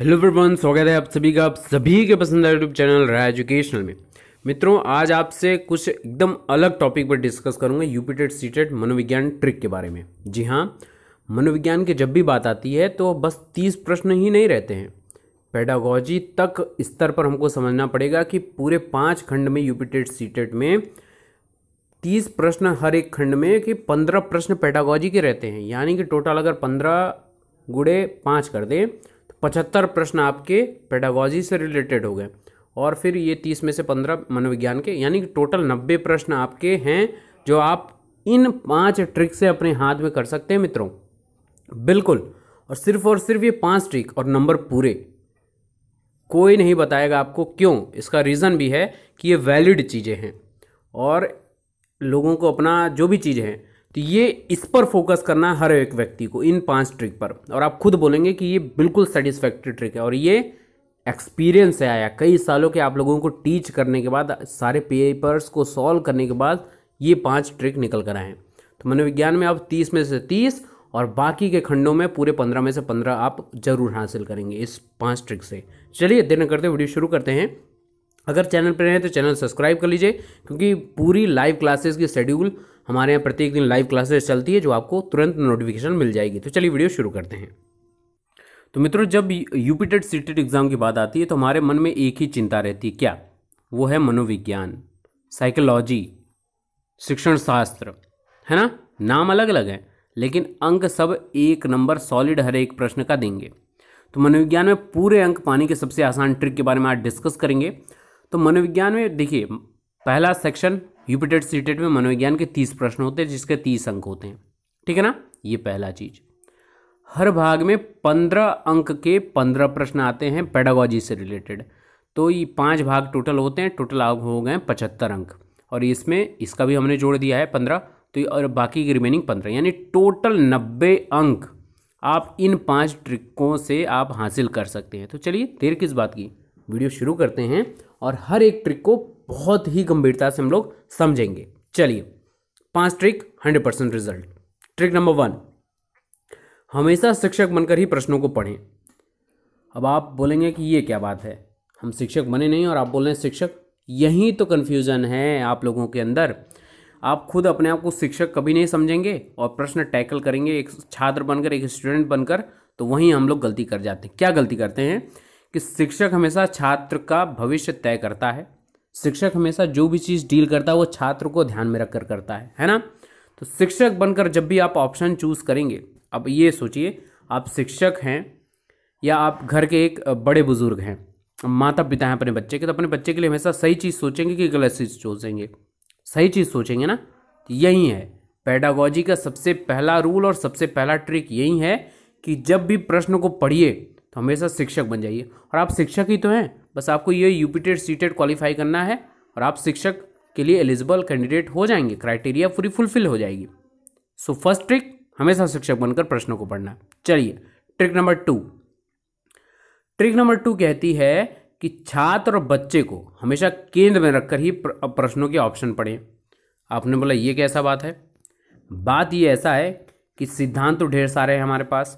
hello everyone स्वागत है आप सभी का आप सभी के पसंदीदा यूट्यूब चैनल राय एजुकेशनल में मित्रों आज आपसे कुछ एकदम अलग टॉपिक पर डिस्कस करूंगा यूपीटेड सीटेड मनोविज्ञान ट्रिक के बारे में जी हाँ मनोविज्ञान की जब भी बात आती है तो बस तीस प्रश्न ही नहीं रहते हैं पैडागोजी तक स्तर पर हमको समझना पड़ेगा कि पूरे पाँच खंड में यूपीटेड सीटेड में तीस प्रश्न हर एक खंड में कि पंद्रह प्रश्न पैडागोजी के रहते हैं यानी कि टोटल अगर पंद्रह गुड़े पाँच कर दें पचहत्तर प्रश्न आपके पेडागॉजी से रिलेटेड हो गए और फिर ये तीस में से पंद्रह मनोविज्ञान के यानी कि टोटल नब्बे प्रश्न आपके हैं जो आप इन पांच ट्रिक से अपने हाथ में कर सकते हैं मित्रों बिल्कुल और सिर्फ और सिर्फ ये पांच ट्रिक और नंबर पूरे कोई नहीं बताएगा आपको क्यों इसका रीज़न भी है कि ये वैलिड चीज़ें हैं और लोगों को अपना जो भी चीज़ें हैं तो ये इस पर फोकस करना हर एक व्यक्ति को इन पांच ट्रिक पर और आप खुद बोलेंगे कि ये बिल्कुल सेटिस्फैक्ट्री ट्रिक है और ये एक्सपीरियंस से आया कई सालों के आप लोगों को टीच करने के बाद सारे पेपर्स को सॉल्व करने के बाद ये पांच ट्रिक निकल कर आए तो मनोविज्ञान में आप तीस में से तीस और बाकी के खंडों में पूरे पंद्रह में से पंद्रह आप जरूर हासिल करेंगे इस पांच ट्रिक से चलिए देर न करते वीडियो शुरू करते हैं अगर चैनल पर रहें तो चैनल सब्सक्राइब कर लीजिए क्योंकि पूरी लाइव क्लासेस की शेड्यूल हमारे यहाँ प्रत्येक दिन लाइव क्लासेस चलती है जो आपको तुरंत नोटिफिकेशन मिल जाएगी तो चलिए वीडियो शुरू करते हैं तो मित्रों जब यूपीटेड सीटेड एग्ज़ाम की बात आती है तो हमारे मन में एक ही चिंता रहती है क्या वो है मनोविज्ञान साइकोलॉजी शिक्षण शास्त्र है ना नाम अलग अलग है लेकिन अंक सब एक नंबर सॉलिड हर एक प्रश्न का देंगे तो मनोविज्ञान में पूरे अंक पाने के सबसे आसान ट्रिक के बारे में आज डिस्कस करेंगे तो मनोविज्ञान में देखिए पहला सेक्शन यूपिटेड सीटेट में मनोविज्ञान के तीस प्रश्न होते हैं जिसके तीस अंक होते हैं ठीक है ना ये पहला चीज हर भाग में पंद्रह अंक के पंद्रह प्रश्न आते हैं पेडागोजी से रिलेटेड तो ये पांच भाग टोटल होते हैं टोटल हो गए पचहत्तर अंक और इसमें इसका भी हमने जोड़ दिया है पंद्रह तो और बाकी की रिमेनिंग पंद्रह यानी टोटल नब्बे अंक आप इन पांच ट्रिकों से आप हासिल कर सकते हैं तो चलिए देर किस बात की वीडियो शुरू करते हैं और हर एक ट्रिक को बहुत ही गंभीरता से हम लोग समझेंगे चलिए पांच trick hundred percent result trick number one हमेशा शिक्षक बनकर ही प्रश्नों को पढ़ें अब आप बोलेंगे कि ये क्या बात है हम शिक्षक बने नहीं और आप बोल रहे हैं शिक्षक यही तो कन्फ्यूज़न है आप लोगों के अंदर आप खुद अपने आप को शिक्षक कभी नहीं समझेंगे और प्रश्न टैकल करेंगे एक छात्र बनकर एक स्टूडेंट बनकर तो वहीं हम लोग गलती कर जाते हैं क्या गलती करते हैं कि शिक्षक हमेशा छात्र का भविष्य तय करता है शिक्षक हमेशा जो भी चीज़ डील करता है वो छात्र को ध्यान में रखकर करता है है ना तो शिक्षक बनकर जब भी आप ऑप्शन चूज़ करेंगे अब ये सोचिए आप शिक्षक हैं या आप घर के एक बड़े बुजुर्ग हैं माता पिता हैं अपने बच्चे के तो अपने बच्चे के लिए हमेशा सही चीज़ सोचेंगे कि गलत चीज़ सोचेंगे सही चीज़ सोचेंगे ना यही है पैडागोजी का सबसे पहला रूल और सबसे पहला ट्रिक यही है कि जब भी प्रश्न को पढ़िए तो हमेशा शिक्षक बन जाइए और आप शिक्षक ही तो हैं बस आपको ये यूपीटेड सीटेड क्वालिफाई करना है और आप शिक्षक के लिए एलिजिबल कैंडिडेट हो जाएंगे क्राइटेरिया पूरी फुलफिल हो जाएगी सो फर्स्ट ट्रिक हमेशा शिक्षक बनकर प्रश्नों को पढ़ना चलिए trick number two trick number two कहती है कि छात्र और बच्चे को हमेशा केंद्र में रखकर ही प्रश्नों के ऑप्शन पढ़ें आपने बोला ये कैसा बात है बात ये ऐसा है कि सिद्धांत तो ढेर सारे हैं हमारे पास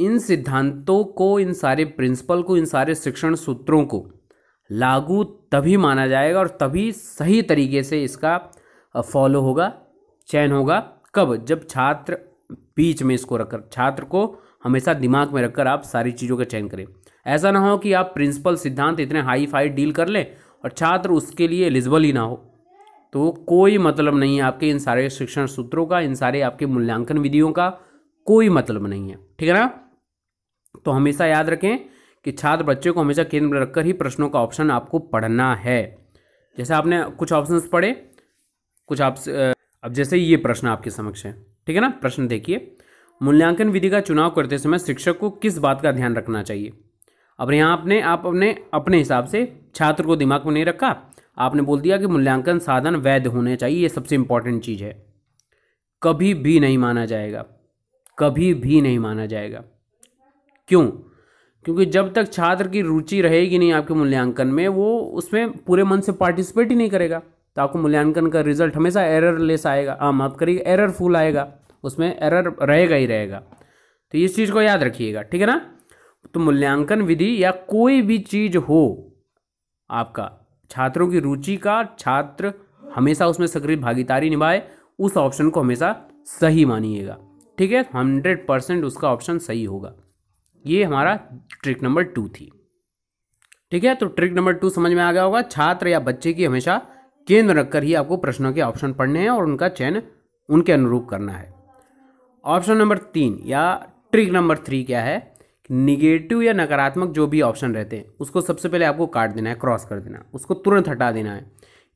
इन सिद्धांतों को इन सारे प्रिंसिपल को इन सारे शिक्षण सूत्रों को लागू तभी माना जाएगा और तभी सही तरीके से इसका फॉलो होगा चयन होगा कब जब छात्र बीच में इसको रखकर छात्र को हमेशा दिमाग में रखकर आप सारी चीज़ों का चयन करें ऐसा ना हो कि आप प्रिंसिपल सिद्धांत इतने हाई फाई डील कर लें और छात्र उसके लिए एलिजिबल ही ना हो तो कोई मतलब नहीं है आपके इन सारे शिक्षण सूत्रों का इन सारे आपके मूल्यांकन विधियों का कोई मतलब नहीं है ठीक है ना तो हमेशा याद रखें कि छात्र बच्चे को हमेशा केंद्र में रखकर ही प्रश्नों का ऑप्शन आपको पढ़ना है जैसे आपने कुछ ऑप्शन पढ़े कुछ आप अब जैसे ये प्रश्न आपके समक्ष है ठीक है ना प्रश्न देखिए मूल्यांकन विधि का चुनाव करते समय शिक्षक को किस बात का ध्यान रखना चाहिए अब यहाँ आपने आप अपने अपने हिसाब से छात्र को दिमाग में नहीं रखा आपने बोल दिया कि मूल्यांकन साधन वैध होने चाहिए ये सबसे इम्पॉर्टेंट चीज़ है कभी भी नहीं माना जाएगा कभी भी नहीं माना जाएगा क्यों क्योंकि जब तक छात्र की रुचि रहेगी नहीं आपके मूल्यांकन में वो उसमें पूरे मन से पार्टिसिपेट ही नहीं करेगा तो आपको मूल्यांकन का रिजल्ट हमेशा एरर लेस आएगा हाँ माफ करिए एरर फुल आएगा उसमें एरर रहेगा ही रहेगा तो इस चीज़ को याद रखिएगा ठीक है ना तो मूल्यांकन विधि या कोई भी चीज़ हो आपका छात्रों की रुचि का छात्र हमेशा उसमें सक्रिय भागीदारी निभाए उस ऑप्शन को हमेशा सही मानिएगा ठीक है हंड्रेड परसेंट उसका ऑप्शन सही होगा ये हमारा ट्रिक नंबर टू थी ठीक है तो ट्रिक नंबर टू समझ में आ गया होगा छात्र या बच्चे की हमेशा केंद्र रखकर ही आपको प्रश्नों के ऑप्शन पढ़ने हैं और उनका चयन उनके अनुरूप करना है ऑप्शन नंबर तीन या ट्रिक नंबर थ्री क्या है निगेटिव या नकारात्मक जो भी ऑप्शन रहते हैं उसको सबसे पहले आपको काट देना है क्रॉस कर देना उसको तुरंत हटा देना है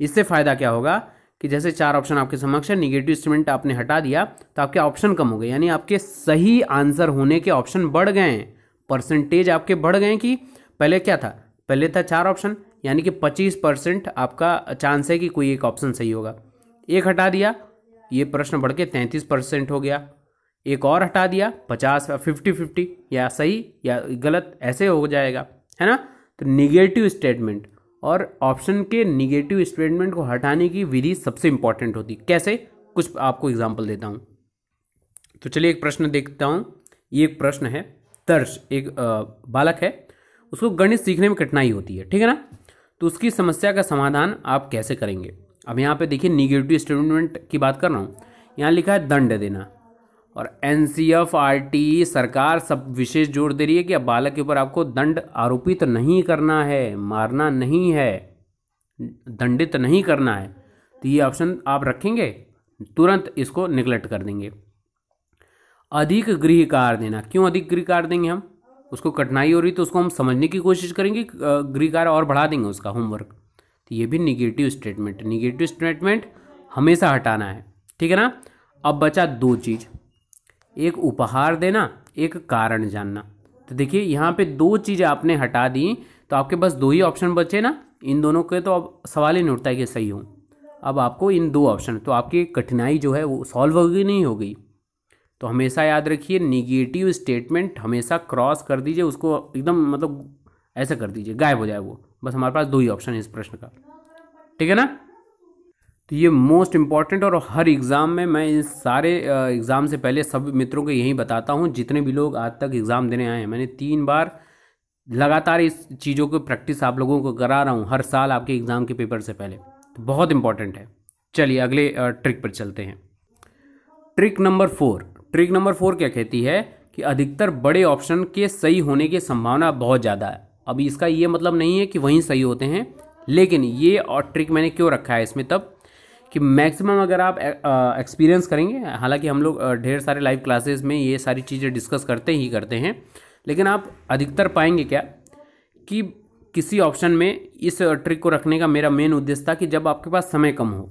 इससे फ़ायदा क्या होगा कि जैसे चार ऑप्शन आपके समक्ष है निगेटिव स्टेटमेंट आपने हटा दिया तो आपके ऑप्शन कम हो गए यानी आपके सही आंसर होने के ऑप्शन बढ़ गए हैं परसेंटेज आपके बढ़ गए कि पहले क्या था पहले था चार ऑप्शन यानी कि पच्चीस परसेंट आपका चांस है कि कोई एक ऑप्शन सही होगा एक हटा दिया ये प्रश्न बढ़ के तैंतीस परसेंट हो गया एक और हटा दिया पचास फिफ्टी फिफ्टी या सही या गलत ऐसे हो जाएगा है ना तो निगेटिव स्टेटमेंट और ऑप्शन के निगेटिव स्टेटमेंट को हटाने की विधि सबसे इंपॉर्टेंट होती कैसे कुछ आपको एग्जाम्पल देता हूँ तो चलिए एक प्रश्न देखता हूँ ये एक प्रश्न है दर्श एक बालक है उसको गणित सीखने में कठिनाई होती है ठीक है ना तो उसकी समस्या का समाधान आप कैसे करेंगे अब यहाँ पे देखिए निगेटिव स्टेटमेंट की बात कर रहा हूँ यहाँ लिखा है दंड देना और N C F R T सरकार सब विशेष जोर दे रही है कि अब बालक के ऊपर आपको दंड आरोपित तो नहीं करना है मारना नहीं है दंडित तो नहीं करना है तो ये ऑप्शन आप रखेंगे तुरंत इसको निगलेक्ट कर देंगे अधिक गृह कार देना क्यों अधिक गृह कार देंगे हम उसको कठिनाई हो रही तो उसको हम समझने की कोशिश करेंगे गृह कार और बढ़ा देंगे उसका होमवर्क तो ये भी निगेटिव स्टेटमेंट निगेटिव स्टेटमेंट हमेशा हटाना है ठीक है ना अब बचा दो चीज़ एक उपहार देना एक कारण जानना तो देखिए यहाँ पे दो चीज़ें आपने हटा दी तो आपके पास दो ही ऑप्शन बचे ना इन दोनों के तो अब सवाल ही नहीं उठता है कि सही हो अब आपको इन दो ऑप्शन तो आपकी कठिनाई जो है वो सॉल्व होगी नहीं होगी तो हमेशा याद रखिए निगेटिव स्टेटमेंट हमेशा क्रॉस कर दीजिए उसको एकदम मतलब ऐसा कर दीजिए गायब हो जाए वो बस हमारे पास दो ही ऑप्शन है इस प्रश्न का ठीक है ना तो ये मोस्ट इम्पॉर्टेंट और हर एग्ज़ाम में मैं इन सारे एग्ज़ाम से पहले सब मित्रों को यही बताता हूँ जितने भी लोग आज तक एग्ज़ाम देने आए हैं मैंने तीन बार लगातार इस चीज़ों को प्रैक्टिस आप लोगों को करा रहा हूँ हर साल आपके एग्ज़ाम के पेपर से पहले तो बहुत इंपॉर्टेंट है चलिए अगले ट्रिक पर चलते हैं trick number four trick number four क्या कहती है कि अधिकतर बड़े ऑप्शन के सही होने की संभावना बहुत ज़्यादा है अब इसका ये मतलब नहीं है कि वहीं सही होते हैं लेकिन ये और ट्रिक मैंने क्यों रखा है इसमें तब कि मैक्सिमम अगर आप एक्सपीरियंस करेंगे हालांकि हम लोग ढेर सारे लाइव क्लासेस में ये सारी चीज़ें डिस्कस करते ही करते हैं लेकिन आप अधिकतर पाएंगे क्या कि किसी ऑप्शन में इस ट्रिक को रखने का मेरा मेन उद्देश्य था कि जब आपके पास समय कम हो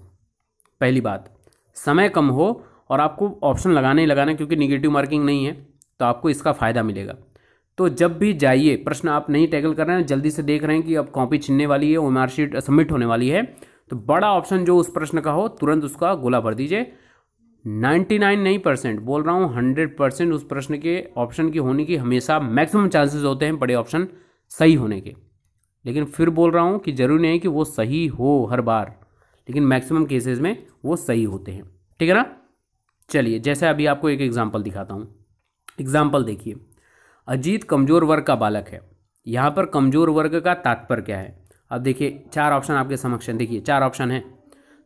पहली बात समय कम हो और आपको ऑप्शन लगाने ही लगाना क्योंकि निगेटिव मार्किंग नहीं है तो आपको इसका फ़ायदा मिलेगा तो जब भी जाइए प्रश्न आप नहीं टैकल कर रहे हैं जल्दी से देख रहे हैं कि अब कॉपी छिनने वाली है ओम शीट सबमिट होने वाली है तो बड़ा ऑप्शन जो उस प्रश्न का हो तुरंत उसका गोला भर दीजिए 99 नहीं परसेंट बोल रहा हूँ 100 परसेंट उस प्रश्न के ऑप्शन की होने की हमेशा मैक्सिमम चांसेस होते हैं बड़े ऑप्शन सही होने के लेकिन फिर बोल रहा हूँ कि ज़रूरी नहीं कि वो सही हो हर बार लेकिन मैक्सिमम केसेस में वो सही होते हैं ठीक है ना चलिए जैसे अभी आपको एक एग्जाम्पल दिखाता हूँ एग्जाम्पल देखिए अजीत कमज़ोर वर्ग का बालक है यहाँ पर कमज़ोर वर्ग का तात्पर्य क्या है अब देखिए चार ऑप्शन आपके समक्ष हैं देखिए चार ऑप्शन है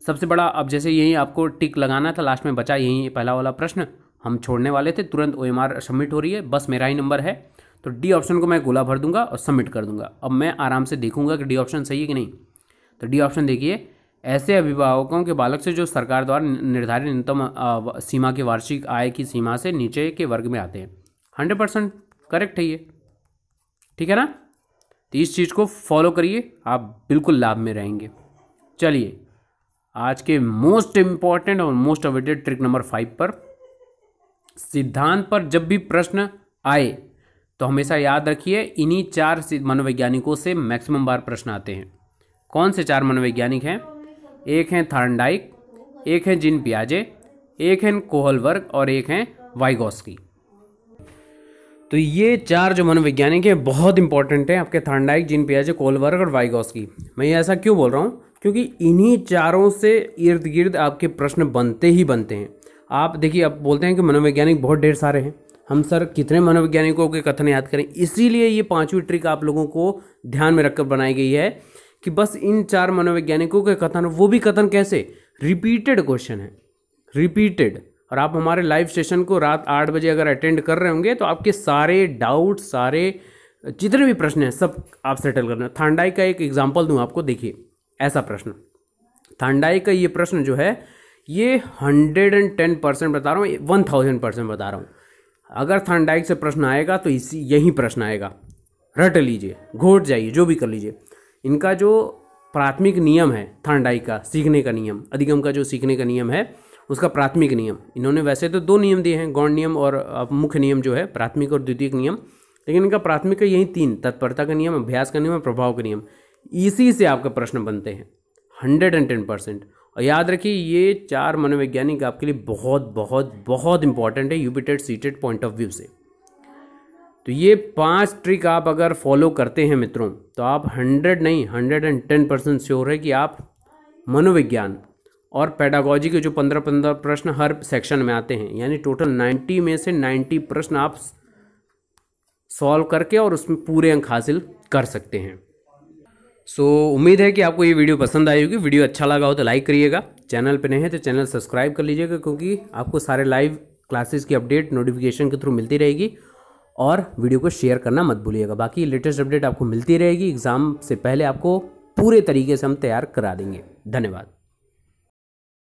सबसे बड़ा अब जैसे यही आपको टिक लगाना था लास्ट में बचा यही पहला वाला प्रश्न हम छोड़ने वाले थे तुरंत ओ सबमिट हो रही है बस मेरा ही नंबर है तो डी ऑप्शन को मैं गोला भर दूंगा और सबमिट कर दूंगा अब मैं आराम से देखूंगा कि डी ऑप्शन सही है कि नहीं तो डी ऑप्शन देखिए ऐसे अभिभावकों के बालक से जो सरकार द्वारा निर्धारित न्यूनतम सीमा की वार्षिक आय की सीमा से नीचे के वर्ग में आते हैं हंड्रेड परसेंट करेक्ट है ये ठीक है ना तो इस चीज़ को फॉलो करिए आप बिल्कुल लाभ में रहेंगे चलिए आज के मोस्ट इम्पॉर्टेंट और most awaited trick number five पर सिद्धांत पर जब भी प्रश्न आए तो हमेशा याद रखिए इन्हीं चार मनोवैज्ञानिकों से मैक्सिमम बार प्रश्न आते हैं कौन से चार मनोवैज्ञानिक हैं एक हैं थार्नडाइक एक हैं जिन पियाजे एक हैं कोहलवर्ग और एक हैं वाइगोस्की तो ये चार जो मनोवैज्ञानिक हैं बहुत इंपॉर्टेंट हैं आपके थार्नडाइक जिन पियाजे कोहलवर्ग और वाइगोस्की मैं ये ऐसा क्यों बोल रहा हूँ क्योंकि इन्हीं चारों से इर्द गिर्द आपके प्रश्न बनते ही बनते हैं आप देखिए आप बोलते हैं कि मनोवैज्ञानिक बहुत ढेर सारे हैं हम सर कितने मनोवैज्ञानिकों के कथन याद करें इसीलिए ये पांचवी ट्रिक आप लोगों को ध्यान में रखकर बनाई गई है कि बस इन चार मनोवैज्ञानिकों के कथन वो भी कथन कैसे रिपीटेड क्वेश्चन है रिपीटेड और आप हमारे लाइव सेशन को रात आठ बजे अगर अटेंड कर रहे होंगे तो आपके सारे डाउट सारे जितने भी प्रश्न हैं सब आप सेटल करना थांडाई का एक एग्जाम्पल दूँ आपको देखिए ऐसा प्रश्न थांडाई का ये प्रश्न जो है ये हंड्रेड एंड टेन परसेंट बता रहा हूँ वन थाउजेंड परसेंट बता रहा हूँ अगर थांडाइक से प्रश्न आएगा तो इसी यही प्रश्न आएगा रट लीजिए घोट जाइए जो भी कर लीजिए इनका जो प्राथमिक नियम है थांडाई का सीखने का नियम अधिगम का जो सीखने का नियम है उसका प्राथमिक नियम इन्होंने वैसे तो दो नियम दिए हैं गौण नियम और मुख्य नियम जो है प्राथमिक और द्वितीय नियम लेकिन इनका प्राथमिक का यही तीन तत्परता का नियम अभ्यास का नियम और प्रभाव का नियम इसी से आपका प्रश्न बनते हैं हंड्रेड एंड टेन परसेंट और याद रखिए ये चार मनोवैज्ञानिक आपके लिए बहुत बहुत बहुत इंपॉर्टेंट है यूबीटेड सीटेड पॉइंट ऑफ व्यू से तो ये पांच ट्रिक आप अगर फॉलो करते हैं मित्रों तो आप हंड्रेड नहीं hundred and ten percent sure है कि आप मनोविज्ञान और पैडागॉजी के जो पंद्रह पंद्रह प्रश्न हर सेक्शन में आते हैं यानी टोटल नाइन्टी में से नाइन्टी प्रश्न आप सॉल्व करके और उसमें पूरे अंक हासिल कर सकते हैं सो so, उम्मीद है कि आपको ये वीडियो पसंद आई होगी वीडियो अच्छा लगा हो तो लाइक करिएगा चैनल पे नहीं है तो चैनल सब्सक्राइब कर लीजिएगा क्योंकि आपको सारे लाइव क्लासेस की अपडेट नोटिफिकेशन के थ्रू मिलती रहेगी और वीडियो को शेयर करना मत भूलिएगा बाकी लेटेस्ट अपडेट आपको मिलती रहेगी एग्ज़ाम से पहले आपको पूरे तरीके से हम तैयार करा देंगे धन्यवाद